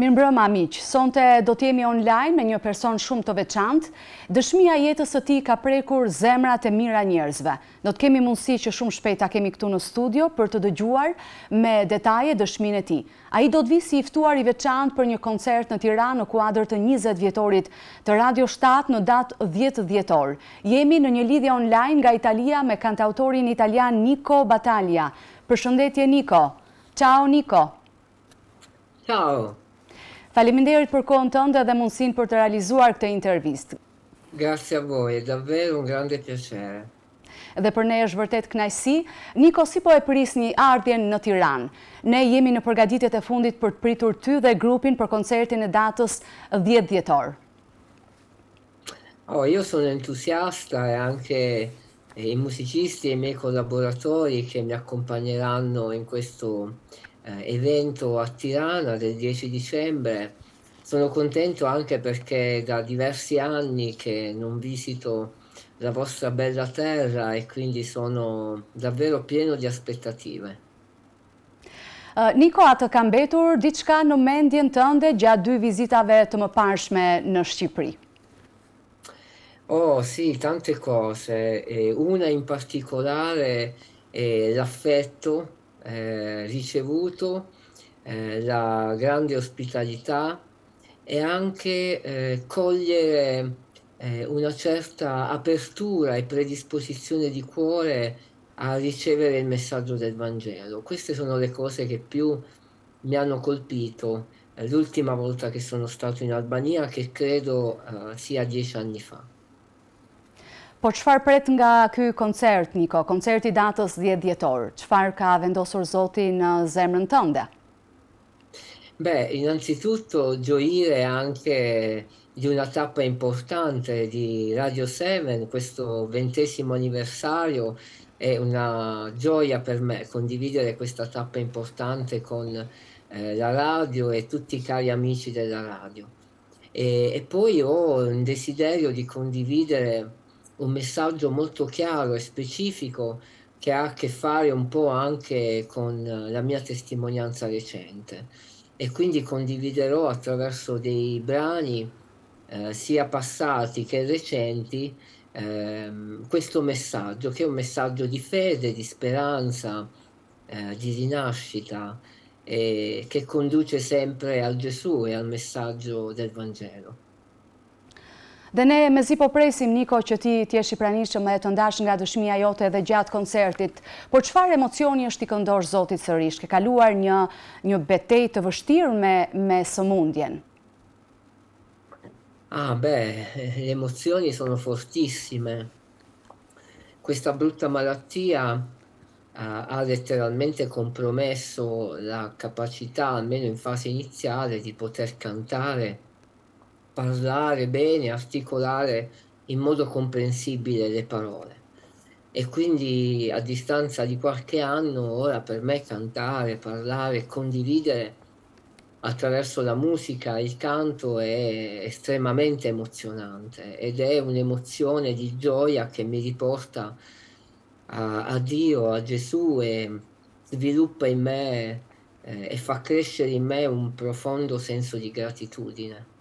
Mirë mbrëma miq, sonte do t'jemi online me një person shumë të veçantë. Dëshmia jetës të ti ka prekur zemrat e mira njerëzve. Do t'kemi mundësi që shumë shpejta kemi këtu në studio për të dëgjuar me detaje dëshmin e ti. A i do t'vi si iftuar i veçantë për një koncert në Tira në kuadrë të 20 vjetorit të Radio 7 në datë 10 vjetor. Jemi në një lidhja online nga Italia me kantautorin italian Niko Batalia. Përshëndetje Niko. Ciao Niko. Ciao. Ciao. Faleminderit për kohën tënde dhe mundësin për të realizuar këtë intervistë. Grazie a voi, davvero un grande piacere. Dhe për ne është vërtet kënaqësi. Niko, si po e prisni një ardhjen në Tiranë? Ne jemi në përgatitjet e fundit për të pritur ty dhe grupin për koncertin e datës 10 dhjetor. Oh, io sono entusiasta e anche i musicisti e i miei collaboratori che mi accompagneranno in questo Eh, evento a Tirana del 10 dicembre. Sono contento anche perché da diversi anni che non visito la vostra bella terra e quindi sono davvero pieno di aspettative. Eh, Niko, a të kam betur diçka në mendjen tënde gjatë dy vizitave të më parshme në Shqipëri? Oh, sì, tante cose. Eh, una in particolare è l'affetto Eh, ricevuto, eh, la grande ospitalità e anche eh, cogliere eh, una certa apertura e predisposizione di cuore a ricevere il messaggio del Vangelo. Queste sono le cose che più mi hanno colpito eh, l'ultima volta che sono stato in Albania, che credo sia dieci anni fa. Po qëfar pret nga ky koncert, Niko, koncerti datës 10 djetorë, qëfar ka vendosur Zoti në zemrën tënde? Beh, innanzitutto gioire anche di una tappa importante di Radio 7, questo ventesimo anniversario è una gioia per me condividere questa tappa importante con eh, la radio e tutti i cari amici della radio. E, e poi ho un desiderio di condividere un messaggio molto chiaro e specifico che ha a che fare un po' anche con eh, la mia testimonianza recente e quindi condividerò attraverso dei brani eh, sia passati che recenti ehm, questo messaggio che è un messaggio di fede, di speranza, eh, di rinascita eh, che conduce sempre al Gesù e al messaggio del Vangelo. Dhe ne me zi po presim, Niko, që ti t'jesh i pranishë me të ndash nga dëshmija jote dhe gjatë koncertit, por qëfar emocioni është i këndorë zotit sërish? Ke kaluar një betej të vështirë me së mundjen? Ah, be, le emozioni sono fortissime. Questa brutta malattia ha letteralmente compromesso la capacità, almeno in fase iniziale, di poter cantare parlare bene, articolare in modo comprensibile le parole. E quindi a distanza di qualche anno, ora per me cantare, parlare, condividere attraverso la musica, il canto è estremamente emozionante ed è un'emozione di gioia che mi riporta a, a Dio, a Gesù e sviluppa in me eh, e fa crescere in me un profondo senso di gratitudine.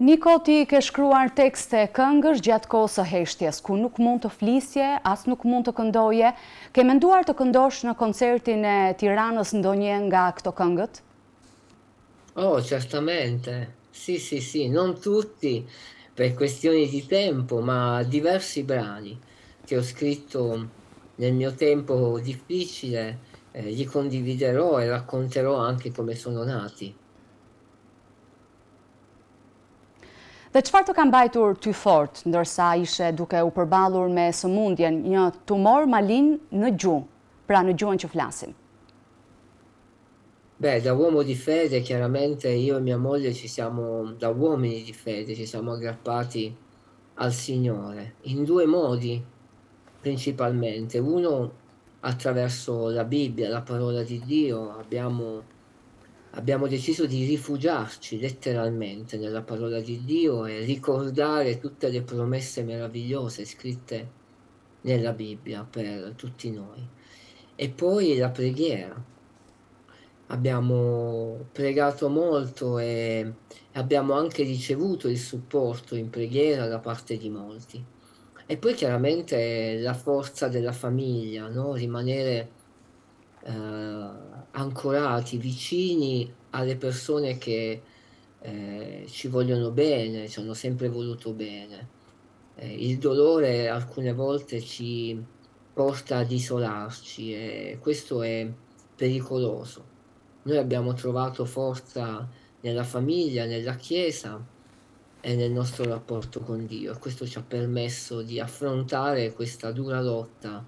Niko ti ke shkruar tekste këngësh gjatë kosa heshtjes, ku nuk mund të flisje, as nuk mund të këndoje. Ke menduar të këndosh në koncertin e tiranës ndonje nga këto këngët? Oh, certamente. Si, si, si. Non tutti, per questioni di tempo, ma diversi brani che ho scritto nel mio tempo difficile, eh, li condividerò e racconterò anche come sono nati. Dhe qëfar të kam bajtur ty fort, ndërsa ishe duke u përbalur me sëmundjen një tumor malin në gjuhë, pra në gjuhën që flasim? Beh, da uomo di fede, chiaramente io e mia moglie ci siamo, da uomini di fede, ci siamo aggrappati al Signore, in due modi principalmente. Uno attraverso la Bibbia, la parola di Dio, abbiamo abbiamo deciso di rifugiarci letteralmente nella parola di Dio e ricordare tutte le promesse meravigliose scritte nella Bibbia per tutti noi. E poi la preghiera. Abbiamo pregato molto e abbiamo anche ricevuto il supporto in preghiera da parte di molti. E poi chiaramente la forza della famiglia, no? rimanere eh, ancorati, vicini alle persone che eh, ci vogliono bene, ci hanno sempre voluto bene. Eh, il dolore alcune volte ci porta ad isolarci e questo è pericoloso. Noi abbiamo trovato forza nella famiglia, nella Chiesa e nel nostro rapporto con Dio e questo ci ha permesso di affrontare questa dura lotta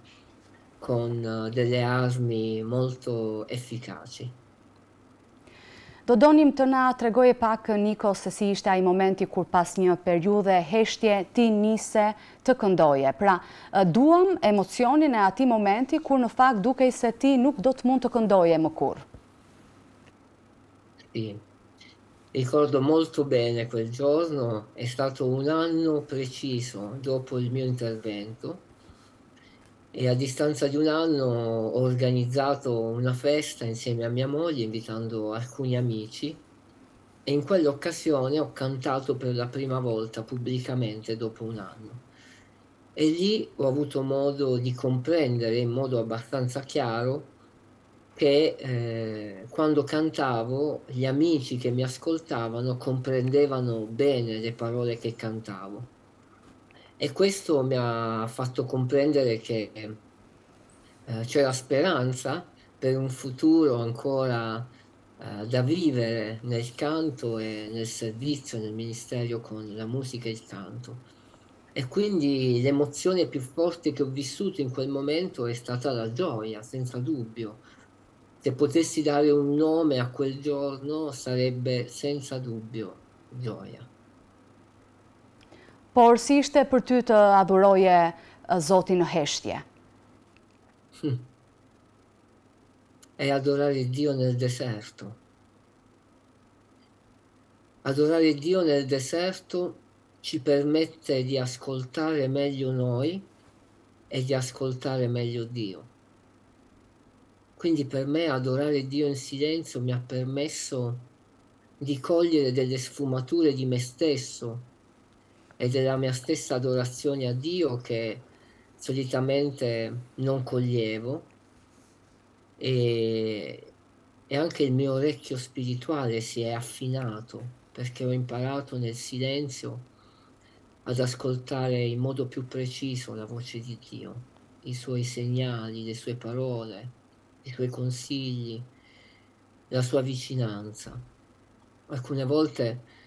con uh, delle armi molto efficaci. Do donim të na tregoje pak, Niko, se si ishte ai momenti kur pas një periudhe heshtje ti nise të këndoje. Pra, duam emocionin e ati momenti kur në fakt dukej se ti nuk do të mund të këndoje më kur. Si, ricordo molto bene quel giorno, è stato un anno preciso dopo il mio intervento, e a distanza di un anno ho organizzato una festa insieme a mia moglie invitando alcuni amici e in quell'occasione ho cantato per la prima volta pubblicamente dopo un anno e lì ho avuto modo di comprendere in modo abbastanza chiaro che eh, quando cantavo gli amici che mi ascoltavano comprendevano bene le parole che cantavo e questo mi ha fatto comprendere che eh, c'era speranza per un futuro ancora eh, da vivere nel canto e nel servizio, nel ministero con la musica e il canto. E quindi l'emozione più forte che ho vissuto in quel momento è stata la gioia, senza dubbio. Se potessi dare un nome a quel giorno sarebbe senza dubbio gioia por si ishte për ty të adhuroje eh, Zotin në heshtje? Hm. È adorare Dio nel deserto. Adorare Dio nel deserto ci permette di ascoltare meglio noi e di ascoltare meglio Dio. Quindi per me adorare Dio in silenzio mi ha permesso di cogliere delle sfumature di me stesso ed è mia stessa adorazione a Dio che solitamente non coglievo e, e anche il mio orecchio spirituale si è affinato perché ho imparato nel silenzio ad ascoltare in modo più preciso la voce di Dio, i suoi segnali, le sue parole, i suoi consigli, la sua vicinanza. Alcune volte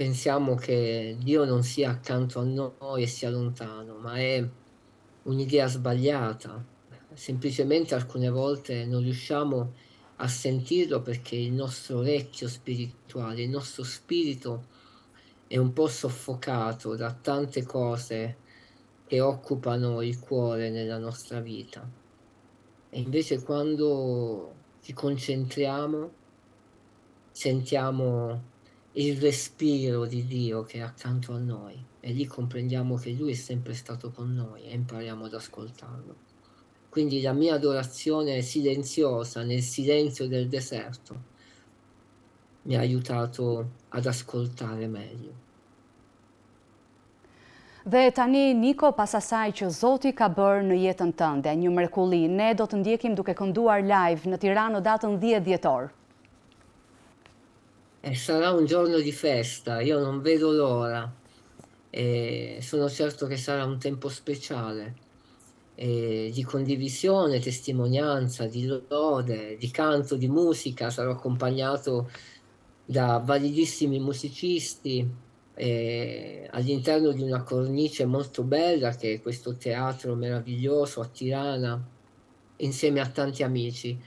pensiamo che Dio non sia accanto a noi e sia lontano, ma è un'idea sbagliata. Semplicemente alcune volte non riusciamo a sentirlo perché il nostro orecchio spirituale, il nostro spirito è un po' soffocato da tante cose che occupano il cuore nella nostra vita. E invece quando ci concentriamo, sentiamo il respiro di Dio che è accanto a noi e lì comprendiamo che Lui è sempre stato con noi e impariamo ad ascoltarlo. Quindi la mia adorazione è silenziosa nel silenzio del deserto mi ha aiutato ad ascoltare meglio. Dhe tani, Niko, pas asaj që Zoti ka bërë në jetën tënde, një mrekulli, ne do të ndjekim duke kënduar live në Tiranë në datën 10 djetorë e eh, sarà un giorno di festa, io non vedo l'ora e sono certo che sarà un tempo speciale di condivisione, testimonianza, di lode, di canto, di musica, sarò accompagnato da validissimi musicisti eh, all'interno di una cornice molto bella che è questo teatro meraviglioso a Tirana insieme a tanti amici.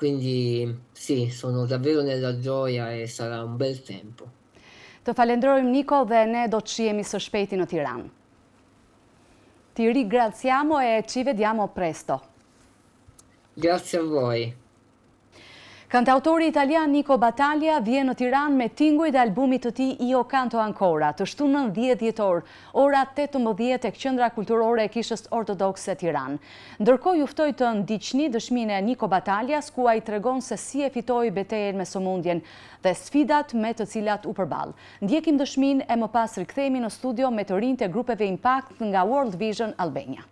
Quindi sì, sono davvero nella gioia e sarà un bel tempo. Të falenderojmë Niko dhe ne do të shihemi së shpejti në Tiranë. Ti ringraziamo e ci vediamo presto. Grazie a voi. Këntë autori italian Niko Batalia vje në Tiran me tinguj dhe albumit të ti Io Canto Ancora, të shtu në 10 djetor, ora 18 e këqëndra kulturore e kishës ortodoxe Tiran. Ndërko juftoj të ndiqni dëshmine Niko Batalia, skua i tregon se si e fitoj betejen me somundjen dhe sfidat me të cilat u përbal. Ndjekim dëshmin e më pas rikthemi në studio me të rinjë të grupeve impact nga World Vision Albania.